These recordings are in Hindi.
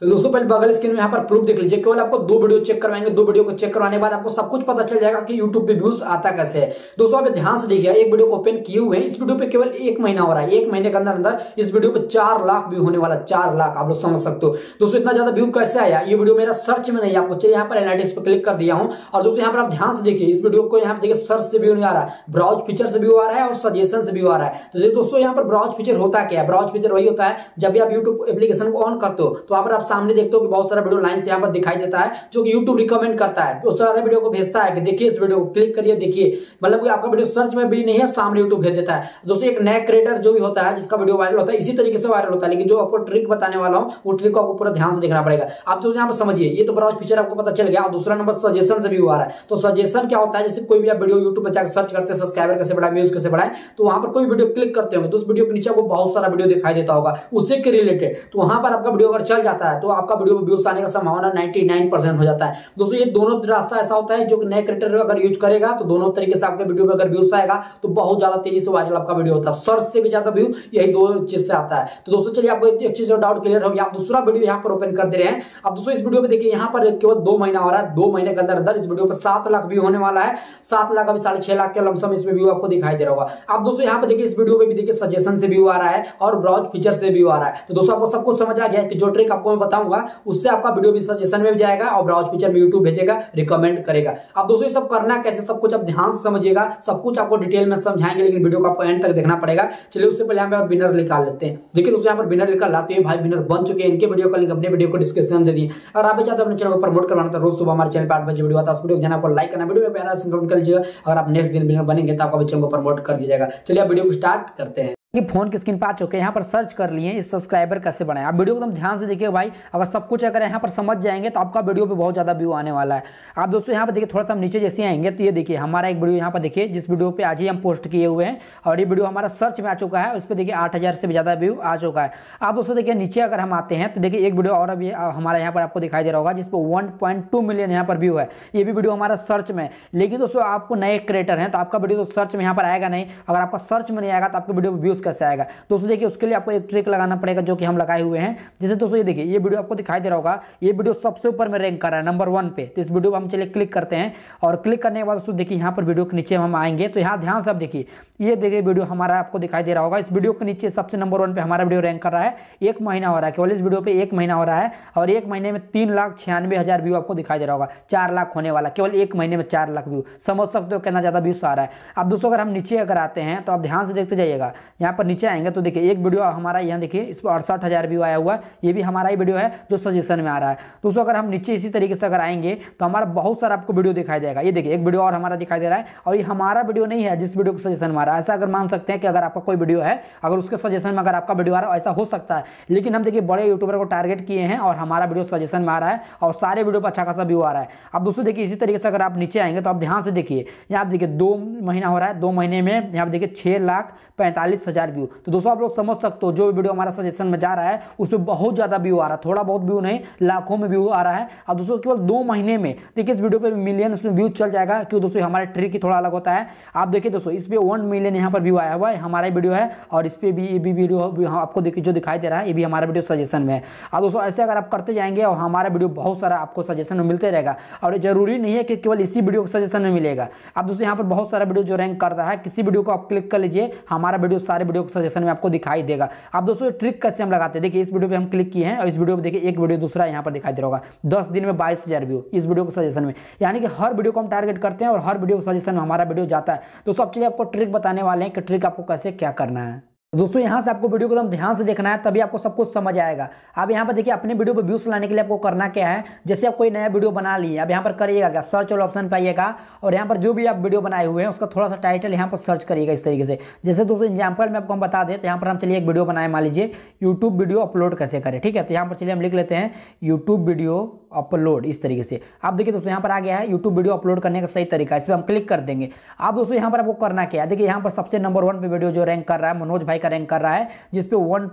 तो दोस्तों पहले बगल स्क्रीन में यहाँ पर प्रूफ देख लीजिए केवल आपको दो वीडियो चेक करवाएंगे दो वीडियो को चेक करवाने बाद आपको सब कुछ पता चल जाएगा कि YouTube पे व्यूज आता कैसे है दोस्तों आप ध्यान से देखिए एक वीडियो को ओपन किए हुए हैं इस वीडियो पे केवल एक महीना हो रहा है एक महीने के अंदर अंदर इस वीडियो पे चार लाख व्यू होने वाला चार लाख आप लोग समझ सकते हो दोस्तों इतना ज्यादा व्यू कैसे आया ये वीडियो मेरा सर्च में नहीं आपको चलिए यहाँ पर एनालिटिक्स पर क्लिक कर दिया हूँ और दोस्तों यहाँ पर आप ध्यान से देखिए इस वीडियो को यहाँ पर देखिए सर्च से व्यू नहीं आ रहा है ब्राउज फीचर से व्यू आ रहा है और सजेशन से व्यू आ रहा है तो दोस्तों यहाँ पर ब्राउज फीचर होता क्या है ब्राउज फीचर वही होता है जब भी आप यूट्यूब एप्लीकेशन को ऑन करते हो तो आप आप सामने देखते हो कि बहुत सारा वीडियो लाइन्स यहाँ पर दिखाई देता है जो कि यूट्यूब रिकमेंड करता है उस सारे वीडियो को भेजता है कि देखिए इस वीडियो को क्लिक करिए देखिए मतलब कि आपका वीडियो सर्च में भी नहीं है सामने यूट्यूब भेज देता है दोस्तों एक नया क्रिएटर जो भी होता है जिसका वीडियो वायरल होता है इसी तरीके से वायरल होता है लेकिन जो आपको ट्रिक बताने वाला हूँ वो ट्रिक को आपको पूरा ध्यान से देखना पड़ेगा आप दोस्तों यहाँ पर समझिए ये तो ब्राउज फीचर आपको पता चल गया और दूसरा नंबर सजेशन से भी हुआ है तो सजेशन क्या होता है जैसे कोई भी आप वीडियो यूट्यूब पर जाकर सर्च करते हैं सब्सक्राइबर कैसे बढ़ाए व्यूज कैसे बढ़ाए तो वहां पर कोई वीडियो क्लिक करते होंगे तो उस वीडियो के नीचे आपको बहुत सारा वीडियो दिखाई देता होगा उसी के रिलेटेड तो वहां पर आपका वीडियो अगर चल जाता है है तो आपका वीडियो में व्यूज आने का संभावना 99 परसेंट हो जाता है दोस्तों ये दोनों रास्ता ऐसा होता है जो नए क्रिएटर अगर यूज करेगा तो दोनों तरीके से आपके वीडियो में अगर व्यूज आएगा तो बहुत ज्यादा तेजी से वायरल आपका वीडियो होता है सर्च से भी ज्यादा व्यू यही दो चीज से आता है तो दोस्तों चलिए आपको एक चीज डाउट क्लियर होगी आप दूसरा वीडियो यहाँ पर ओपन कर दे रहे हैं आप दोस्तों इस वीडियो में देखिए यहाँ पर केवल दो महीना हो रहा है दो महीने के अंदर अंदर इस वीडियो पर सात लाख व्यू होने वाला है सात लाख अभी साढ़े छह लाख के लमसम इसमें व्यू आपको दिखाई दे रहा होगा आप दोस्तों यहाँ पर देखिए इस वीडियो में भी देखिए सजेशन से व्यू आ रहा है और ब्राउज फीचर से व्यू आ रहा है तो दोस्तों आपको सबको समझ आ गया कि जो ट्रिक आपको बताऊंगा उससे आपका वीडियो भी सजेशन में भी जाएगा और ब्राउज फीचर में यूट्यूब भेजेगा रिकमेंड करेगा अब दोस्तों ये सब करना कैसे सब कुछ आप ध्यान से समझिएगा सब कुछ आपको डिटेल में समझाएंगे लेकिन वीडियो को आपको एंड तक देखना पड़ेगा चलिए उससे पहले यहाँ बिनर निकाल लेते हैं देखिए दोस्तों यहाँ पर बिनर निकाल लाते हैं भाई बिनर बन चुके हैं इनके वीडियो का लिंक अपने वीडियो को डिस्क्रिप्शन दे दिए और आप चाहते हो अपने चैनल को प्रमोट करवाना था तो रोज सुबह हमारे चैनल पर आठ बजे वीडियो आता है उस आपको लाइक करना वीडियो में प्यारा कर लीजिएगा अगर आप नेक्स्ट दिन बिनर बनेंगे तो आपका चैनल को प्रमोट कर दिया जाएगा चलिए आप वीडियो को स्टार्ट करते हैं कि फोन की स्क्रीन आ चुके हैं यहाँ पर सर्च कर लिए इस सब्सक्राइबर कैसे बनाए आप वीडियो को एकदम ध्यान से देखिए भाई अगर सब कुछ अगर यहाँ पर समझ जाएंगे तो आपका वीडियो पे बहुत ज़्यादा व्यू आने वाला है आप दोस्तों यहाँ पर देखिए थोड़ा सा हम नीचे जैसे आएंगे तो ये देखिए हमारा एक वीडियो यहाँ पर देखिए जिस वीडियो पर आज ही हम पोस्ट किए हुए हैं और ये वीडियो हमारा सर्च में आ चुका है उस पर देखिए आठ से भी ज़्यादा व्यू आ चुका है आप दोस्तों देखिए नीचे अगर हम आते हैं तो देखिए एक वीडियो और अभी हमारा यहाँ पर आपको दिखाई दे रहा होगा जिस पर वन मिलियन यहाँ पर व्यू है ये भी वीडियो हमारा सर्च में लेकिन दोस्तों आपको नए क्रिएटर हैं तो आपका वीडियो तो सर्च में यहाँ पर आएगा नहीं अगर आपका सर्च में नहीं आएगा तो आपके वीडियो व्यूज़ कैसे आएगा दोस्तों देखिए उसके लिए आपको एक ट्रिक लगाना पड़ेगा जो कि हम लगाए हुए हैं जैसे दोस्तों ये देखिए ये वीडियो आपको दिखाई दे रहा होगा ये वीडियो सबसे ऊपर में रैंक कर रहा है नंबर वन पे तो इस वीडियो पर हम चलिए क्लिक करते हैं और क्लिक करने के बाद दोस्तों देखिए यहाँ पर वीडियो के नीचे हम आएंगे तो यहाँ ध्यान से आप देखिए ये देखिए वीडियो हमारा आपको दिखाई दे रहा होगा इस वीडियो के नीचे सबसे नंबर वन पर हमारा वीडियो रैंक कर रहा है एक महीना हो रहा है केवल इस वीडियो पर एक महीना हो रहा है और एक महीने में तीन लाख छियानवे हज़ार व्यू आपको दिखाई दे रहा होगा चार लाख होने वाला केवल एक महीने में चार लाख व्यू समझ सकते हो कितना ज़्यादा व्यूस आ रहा है अब दोस्तों अगर हम नीचे अगर आते हैं तो आप ध्यान से देखते जाइएगा यहाँ यहाँ पर नीचे आएंगे तो देखिए एक वीडियो हमारा यहाँ देखिए इस पर अड़सठ हज़ार व्यू आया हुआ है ये भी हमारा ही वीडियो है जो सजेशन में आ रहा है दोस्तों अगर हम नीचे इसी तरीके से अगर आएंगे तो हमारा बहुत सारा आपको वीडियो दिखाई देगा ये देखिए एक वीडियो और हमारा दिखाई दे रहा है और ये हमारा वीडियो नहीं है जिस वीडियो को सजेशन में आ रहा है ऐसा अगर मान सकते हैं कि अगर आपका कोई वीडियो है अगर उसके सजेशन में अगर आपका वीडियो आ रहा है ऐसा हो सकता है लेकिन हम देखिए बड़े यूट्यूबर को टारगेट किए हैं और हमारा वीडियो सजेशन में आ रहा है और सारे वीडियो पर अच्छा खासा व्यू आ रहा है अब दोस्तों देखिए इसी तरीके से अगर आप नीचे आएंगे तो आप ध्यान से देखिए यहाँ आप देखिए दो महीना हो रहा है दो महीने में यहाँ देखिए छः लाख पैंतालीस हज़ार व्यू तो दोस्तों आप लोग समझ सकते हो जो भी वीडियो हमारा सजेशन में जा रहा है उसमें बहुत ज़्यादा व्यू आ रहा है थोड़ा बहुत व्यू नहीं लाखों में व्यू आ रहा है अब दोस्तों केवल दो महीने में देखिए इस वीडियो पर मिलियन उसमें व्यू चल जाएगा क्यों दोस्तों हमारे ट्रिक ही थोड़ा अलग होता है आप देखिए दोस्तों इस पर वन मिलियन यहाँ पर व्यू आया हुआ है हमारा वीडियो है और इस पर भी ये भी वीडियो आपको जो दिखाई दे रहा है ये भी हमारा वीडियो सजेशन में है अब दोस्तों ऐसे अगर आप करते जाएंगे और हमारा वीडियो बहुत सारा आपको सजेशन में मिलते रहेगा और जरूरी नहीं है कि केवल इसी वीडियो को सजेशन में मिलेगा आप दोस्तों यहाँ पर बहुत सारा वीडियो जो रैंक कर रहा है किसी वीडियो को आप क्लिक कर लीजिए हमारा वीडियो सारे सारे वीडियो सजेशन में आपको दिखाई देगा आप दोस्तों ट्रिक कैसे हम लगाते हैं देखिए इस वीडियो पर हम क्लिक किए हैं और इस वीडियो में देखिए एक वीडियो दूसरा यहाँ पर दिखाई दे रहा होगा दस दिन में बाईस हज़ार व्यू इस वीडियो को सजेशन में यानी कि हर वीडियो को हम टारगेट करते हैं और हर वीडियो को सजेशन में हमारा वीडियो जाता है दोस्तों अब चलिए आपको ट्रिक बताने वाले हैं कि ट्रिक आपको कैसे क्या करना है दोस्तों यहाँ से आपको वीडियो को एकदम ध्यान से देखना है तभी आपको सब कुछ समझ आएगा अब यहाँ पर देखिए अपने वीडियो पर व्यूज़ लाने के लिए आपको करना क्या है जैसे आप कोई नया वीडियो बना लिए अब यहाँ पर करिएगा क्या सर्च वाला ऑप्शन आइएगा और यहाँ पर जो भी आप वीडियो बनाए हुए हैं उसका थोड़ा सा टाइटल यहाँ पर सर्च करिएगा इस तरीके से जैसे दोस्तों एग्जाम्पल में आपको हम बता दें तो यहाँ पर हम चलिए एक वीडियो बनाए मान लीजिए यूट्यूब वीडियो अपलोड कैसे करें ठीक है तो यहाँ पर चलिए हम लिख लेते हैं यूट्यूब वीडियो अपलोड इस तरीके से आप देखिए दोस्तों यहाँ पर आ गया है यूट्यूब वीडियो अपलोड करने का सही तरीका इस पर हम क्लिक कर देंगे आप दोस्तों यहाँ पर आपको करना क्या है देखिए यहाँ पर सबसे नंबर वन पे वीडियो जो रैंक कर रहा है मनोज भाई का रैंक कर रहा है जिसपे वन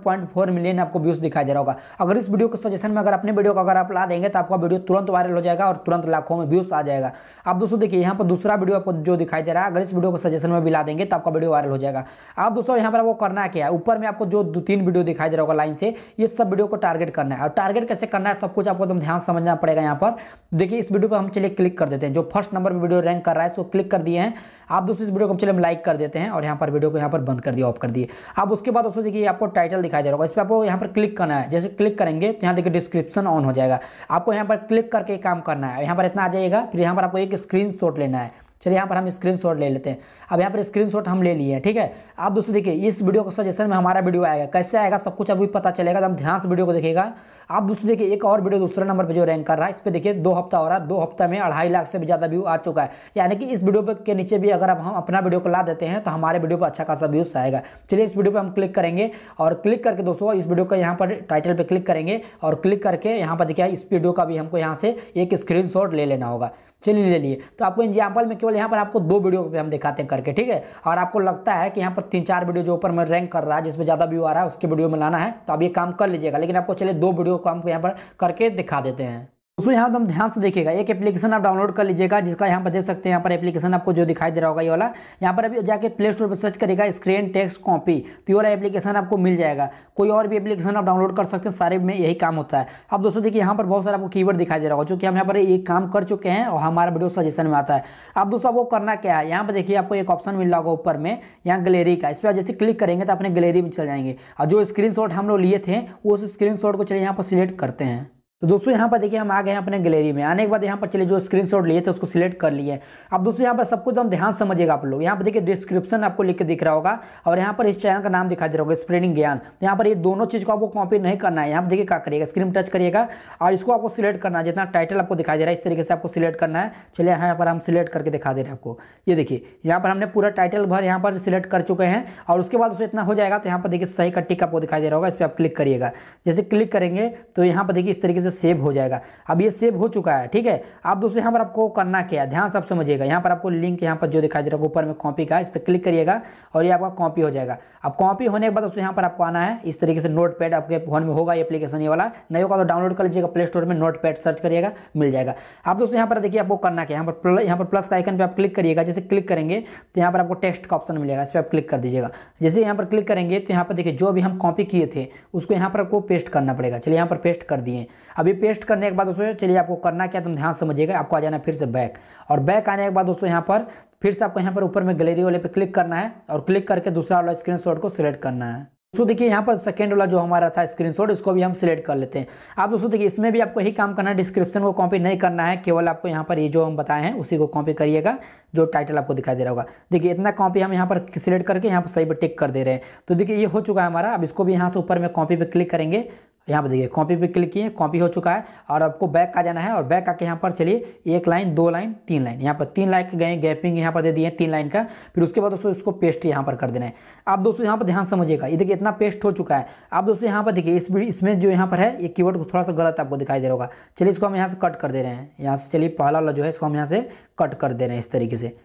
मिलियन आपको व्यूज दिखाई दे रहा होगा अगर इस वीडियो के सजेशन में अगर अपने वीडियो को अगर आप ला देंगे तो आपका वीडियो तुरंत वायरल हो जाएगा और तुरंत लाखों में व्यूज आ जाएगा आप दोस्तों देखिए यहाँ पर दूसरा वीडियो आपको जो दिखाई दे रहा है अगर इस वीडियो को सजेशन में भी ला देंगे तो आपका वीडियो वायरल हो जाएगा आप दोस्तों यहाँ पर आपको करना क्या है ऊपर में आपको जो दो तीन वीडियो दिखाई दे रहा होगा लाइन से ये सब वीडियो को टारगेट करना है और टारगेट कैसे करना है सब कुछ आपको एकदम ध्यान समझना करना पड़ेगा यहाँ पर देखिए इस वीडियो पर हम चलिए क्लिक कर देते हैं जो फर्स्ट नंबर पर वीडियो रैंक कर रहा है उसको क्लिक कर दिए हैं आप दूसरी इस वीडियो को हम चलिए हम लाइक कर देते हैं और यहाँ पर वीडियो को यहाँ पर बंद कर दिए ऑफ कर दिए अब उसके बाद दोस्तों देखिए आपको टाइटल दिखाई दे रहा होगा इस पर आपको यहाँ पर क्लिक करना है जैसे क्लिक करेंगे तो यहाँ देखिए डिस्क्रिप्शन ऑन हो जाएगा आपको यहाँ पर क्लिक करके काम करना है यहाँ पर इतना आ जाएगा फिर यहाँ पर आपको एक स्क्रीन लेना है चलिए यहाँ पर हम स्क्रीनशॉट ले लेते हैं अब यहाँ पर स्क्रीनशॉट हम ले लिए हैं ठीक है आप दोस्तों देखिए इस वीडियो का सजेशन में हमारा वीडियो आएगा कैसे आएगा सब कुछ अभी पता चलेगा तो हम ध्यान से वीडियो को देखेगा आप दोस्तों देखिए एक और वीडियो दूसरे नंबर पर जो रैंक कर रहा है इस पर देखिए दो हफ्ता हो रहा है दो हफ्ता में अढ़ाई लाख से भी ज़्यादा व्यू आ चुका है यानी कि इस वीडियो के नीचे भी अगर हम अपना वीडियो को ला देते हैं तो हमारे वीडियो पर अच्छा खासा व्यूज़ आएगा चलिए इस वीडियो पर हम क्लिक करेंगे और क्लिक करके दोस्तों इस वीडियो का यहाँ पर टाइटल पर क्लिक करेंगे और क्लिक करके यहाँ पर देखिए इस वीडियो का भी हमको यहाँ से एक स्क्रीन ले लेना होगा चलिए ले लिए तो आपको एग्जाम्पल में केवल केवल यहाँ पर आपको दो वीडियो पे हम दिखाते हैं करके ठीक है और आपको लगता है कि यहाँ पर तीन चार वीडियो जो ऊपर में रैंक कर रहा है जिसमें ज़्यादा व्यू आ रहा है उसके वीडियो में लाना है तो आप ये काम कर लीजिएगा लेकिन आपको चले दो वीडियो को हम यहाँ पर करके दिखा देते हैं दोस्तों यहाँ तो हम ध्यान से देखिएगा एक एप्लीकेशन आप डाउनलोड कर लीजिएगा जिसका यहाँ पर देख सकते हैं यहाँ पर एप्लीकेशन आपको जो दिखाई दे रहा होगा ये वाला यहाँ पर अभी जाके प्ले स्टोर पर सर्च करेगा स्क्रीन टेक्स्ट कॉपी तो ये वाला एप्लीकेशन आपको मिल जाएगा कोई और भी एप्लीकेशन आप डाउनलोड कर सकते हैं सारे में यही काम होता है अब दोस्तों देखिए यहाँ पर बहुत सारा आपको कीवर्ड दिखाई दे रहा होगा चूँकि हम यहाँ पर ये काम कर चुके हैं और हमारा वीडियो सजेशन में आता है अब दोस्तों आपको करना क्या है यहाँ पर देखिए आपको एक ऑप्शन मिल रहा होगा ऊपर में यहाँ गलेरी का इस पर आप जैसे क्लिक करेंगे तो अपने गलेरी में चल जाएंगे और जो स्क्रीन हम लोग लिए थे उस स्क्रीन को चलिए यहाँ पर सिलेक्ट करते हैं तो दोस्तों यहाँ पर देखिए हम आ गए हैं अपने गैलरी में आने के बाद यहाँ पर चले जो स्क्रीनशॉट लिए थे उसको सिलेक्ट कर लिए अब दोस्तों यहाँ पर सबको एकदम ध्यान समझिएगा आप लोग यहाँ पर देखिए डिस्क्रिप्शन आपको लिख के दिख रहा होगा और यहाँ पर इस चैनल का नाम दिखाई दे रहा होगा स्प्रेडिंग ज्ञान तो यहाँ पर ये दोनों चीज़ को आपको कॉपी नहीं करना है यहाँ पर देखिए क्या करिएगा स्क्रीन टच करिएगा और इसको आपको सिलेक्ट करना है जितना टाइटल आपको दिखाई दे रहा है इस तरीके से आपको सिलेक्ट करना है चलिए यहाँ पर हम सिलेक्ट करके दिखा दे रहे हैं आपको ये देखिए यहाँ पर हमने पूरा टाइटल भर यहाँ पर सिलेक्ट कर चुके हैं और उसके बाद उसमें इतना हो जाएगा तो यहाँ पर देखिए सही का टिक आपको दिखाई दे रहा होगा इस पर आप क्लिक करिएगा जैसे क्लिक करेंगे तो यहाँ पर देखिए इस तरीके से सेव हो जाएगा अब ये सेव हो चुका है ठीक है अब दोस्तों यहाँ पर आपको करना क्या है ध्यान से आप समझिएगा यहाँ पर आपको लिंक यहाँ पर जो दिखाई दे रहा है ऊपर में कॉपी का इस पर क्लिक करिएगा और ये आपका कॉपी हो जाएगा अब कॉपी होने के बाद दोस्तों यहाँ पर आपको आना है इस तरीके से नोट आपके फोन में होगा ये एप्लीकेशन ये वाला नहीं होगा तो डाउनलोड कर लीजिएगा प्ले स्टोर में नोट सर्च करिएगा मिल जाएगा आप दोस्तों यहाँ पर देखिए आपको करना क्या है यहाँ पर प्लस का आइकन पर आप क्लिक करिएगा जैसे क्लिक करेंगे तो यहाँ पर आपको टेक्स्ट का ऑप्शन मिलेगा इस पर आप क्लिक कर दीजिएगा जैसे यहाँ पर क्लिक करेंगे तो यहाँ पर देखिए जो भी हम कॉपी किए थे उसको यहाँ पर आपको पेस्ट करना पड़ेगा चलिए यहाँ पर पेस्ट कर दिए अभी पेस्ट करने के बाद दोस्तों चलिए आपको करना क्या तुम ध्यान समझिएगा आपको आ जाना फिर से बैक और बैक आने के बाद दोस्तों यहाँ पर फिर से आपको यहाँ पर ऊपर में गैलरी वाले पे क्लिक करना है और क्लिक करके दूसरा वाला स्क्रीनशॉट को सिलेक्ट करना है दोस्तों देखिए यहाँ पर सेकेंड वाला जो हमारा था स्क्रीनशॉट इसको भी हम सिलेक्ट कर लेते हैं आप दोस्तों देखिए इसमें भी आपको यही काम करना है डिस्क्रिप्शन को कॉपी नहीं करना है केवल आपको यहाँ पर ये जो हम बताए हैं उसी को कॉपी करिएगा जो टाइटल आपको दिखाई दे रहा होगा देखिए इतना कॉपी हम यहाँ पर सिलेक्ट करके यहाँ पर सही पर टिक कर दे रहे हैं तो देखिए ये हो चुका है हमारा अब इसको भी यहाँ से ऊपर में कॉपी पर क्लिक करेंगे यहाँ पर देखिए कॉपी पे क्लिक किए कॉपी हो चुका है और आपको बैक का जाना है और बैक आके यहाँ पर चलिए एक लाइन दो लाइन तीन लाइन यहाँ पर तीन लाइन गए गैपिंग यहाँ पर दे दिए तीन लाइन का फिर उसके बाद दोस्तों इसको पेस्ट यहाँ पर कर देना है आप दोस्तों यहाँ पर ध्यान समझिएगा ये देखिए इतना पेस्ट हो चुका है आप दोस्तों यहाँ पर देखिए इस इसमें जो यहाँ पर है ये को थोड़ा सा गलत आपको दिखाई दे रहा होगा चलिए इसको हम यहाँ से कट कर दे रहे हैं यहाँ से चलिए पहला वाला जो है इसको हम यहाँ से कट कर दे रहे हैं इस तरीके से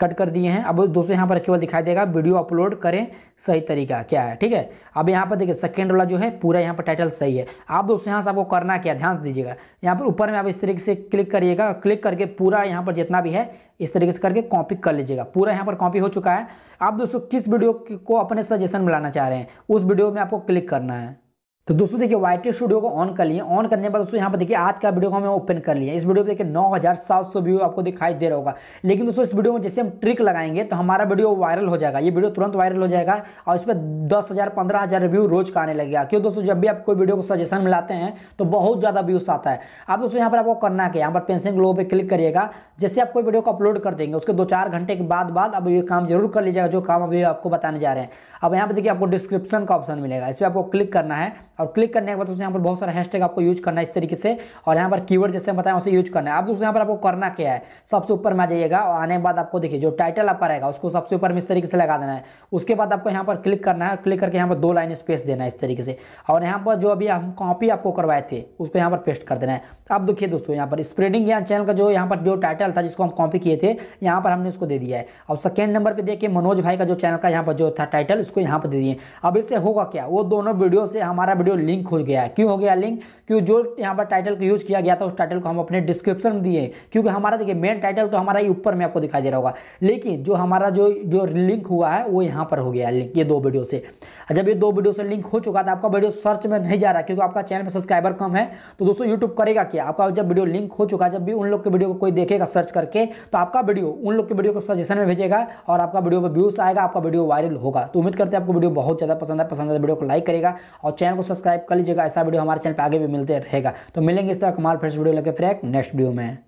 कट कर दिए हैं अब दोस्तों यहाँ पर केवल दिखाई देगा वीडियो अपलोड करें सही तरीका क्या है ठीक है अब यहाँ पर देखिए सेकेंड वाला जो है पूरा यहाँ पर टाइटल सही है आप दोस्तों यहाँ से आपको करना क्या ध्यान से दीजिएगा यहाँ पर ऊपर में आप इस तरीके से क्लिक करिएगा क्लिक करके पूरा यहाँ पर जितना भी है इस तरीके से करके कॉपी कर लीजिएगा पूरा यहाँ पर कॉपी हो चुका है आप दोस्तों किस वीडियो को अपने सजेशन में लाना चाह रहे हैं उस वीडियो में आपको क्लिक करना है तो दोस्तों देखिए वाई टी स्टूडियो को ऑन कर लिए ऑन करने के बाद दोस्तों यहाँ पर देखिए आज का वीडियो को हमें ओपन कर लिया इस वीडियो में देखिए 9700 व्यू आपको दिखाई दे रहा होगा लेकिन दोस्तों इस वीडियो में जैसे हम ट्रिक लगाएंगे तो हमारा वीडियो वायरल हो जाएगा ये वीडियो तुरंत वायरल हो जाएगा और इस पर दस हज़ार पंद्रह हज़ार व्यू रोज का आने लगेगा क्यों दोस्तों जब भी आप कोई वीडियो को सजेशन मिलाते हैं तो बहुत ज़्यादा व्यूज आता है आप दोस्तों यहाँ पर आपको करना क्या यहाँ पर पेंसिल ग्लो पर क्लिक करिएगा जैसे आप कोई वीडियो को अपलोड कर देंगे उसके दो चार घंटे के बाद बाद अब ये काम जरूर कर लीजिएगा जो काम अभी आपको बताने जा रहे हैं अब यहाँ पर देखिए आपको डिस्क्रिप्शन का ऑप्शन मिलेगा इस पर आपको क्लिक करना है और क्लिक करने के बाद दोस्तों यहाँ पर बहुत सारा हैशटैग आपको यूज करना है इस तरीके से और यहाँ पर कीवर्ड जैसे बताएं उसे यूज करना है आप दोस्तों यहाँ पर आपको करना क्या है सबसे ऊपर में आ जाइएगा और आने के बाद आपको देखिए जो टाइटल आपका रहेगा उसको सबसे ऊपर में इस तरीके से लगा देना है उसके बाद आपको यहाँ पर क्लिक करना है क्लिक करके यहाँ पर दो लाइन स्पेस देना है इस तरीके से और यहाँ पर जो अभी हम कॉपी आपको करवाए थे उसको यहाँ पर पेस्ट कर देना है अब देखिए दोस्तों यहाँ पर स्प्रेडिंग या चैनल का जो यहाँ पर जो टाइटल था जिसको हम कॉपी किए थे यहाँ पर हमने उसको दे दिया है और सेकेंड नंबर पर देखिए मनोज भाई का जो चैनल का यहाँ पर जो था टाइटल उसको यहाँ पर दे दिए अब इससे होगा क्या वो दोनों वीडियो से हमारा ऑडियो लिंक हो गया है क्यों हो गया लिंक क्यों जो यहाँ पर टाइटल को यूज़ किया गया था उस टाइटल को हम अपने डिस्क्रिप्शन में दिए क्योंकि हमारा देखिए मेन टाइटल तो हमारा ही ऊपर में आपको दिखाई दे रहा होगा लेकिन जो हमारा जो जो लिंक हुआ है वो यहाँ पर हो गया लिंक ये दो वीडियो से जब ये दो वीडियो से लिंक हो चुका था आपका वीडियो सर्च में नहीं जा रहा क्योंकि आपका चैनल में सब्सक्राइबर कम है तो दोस्तों यूट्यूब करेगा क्या आपका जब वीडियो लिंक हो चुका जब भी उन लोग के वीडियो को कोई देखेगा सर्च करके तो आपका वीडियो उन लोग के वीडियो को सजेशन में भेजेगा और आपका वीडियो पर व्यूज आएगा आपका वीडियो वायरल होगा तो उम्मीद करते हैं आपको वीडियो बहुत ज़्यादा पसंद है पसंद है तो वीडियो को लाइक करेगा और चैनल को सब्सक्राइब कर लीजिएगा ऐसा वीडियो हमारे चैनल पर आगे भी मिलते रहेगा तो मिलेंगे इस तरह कमाल फ्रेश वीडियो लगे फिर एक नेक्स्ट वीडियो में